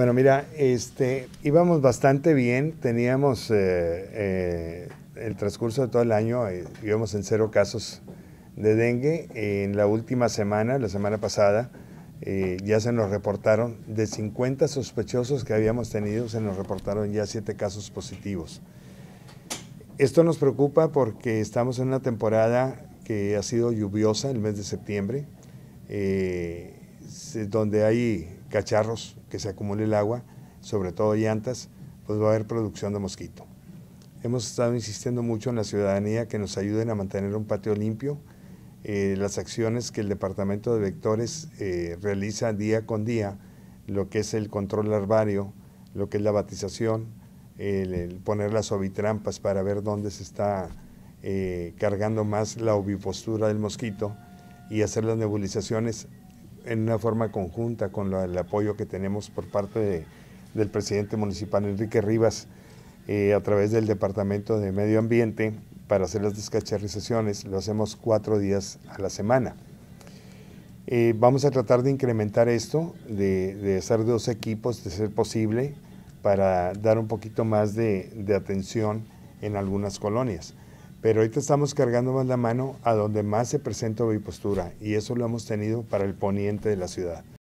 Bueno, mira, este, íbamos bastante bien, teníamos eh, eh, el transcurso de todo el año, eh, íbamos en cero casos de dengue. En la última semana, la semana pasada, ya se nos reportaron, de 50 sospechosos que habíamos tenido, se nos reportaron ya siete casos positivos. Esto nos preocupa porque estamos en una temporada que ha sido lluviosa, el mes de septiembre, donde hay cacharros que se acumule el agua, sobre todo llantas, pues va a haber producción de mosquito. Hemos estado insistiendo mucho en la ciudadanía que nos ayuden a mantener un patio limpio. Eh, las acciones que el Departamento de Vectores eh, realiza día con día, lo que es el control larvario, lo que es la batización, el, poner las ovitrampas para ver dónde se está eh, cargando más la ovipostura del mosquito y hacer las nebulizaciones en una forma conjunta con el apoyo que tenemos por parte del presidente municipal Enrique Rivas eh, a través del Departamento de Medio Ambiente para hacer las descacharizaciones. Lo hacemos cuatro días a la semana. Eh, vamos a tratar de incrementar esto, de, de, hacer dos equipos, de ser posible, para dar un poquito más de atención en algunas colonias. Pero ahorita estamos cargando más la mano a donde más se presenta postura y eso lo hemos tenido para el poniente de la ciudad.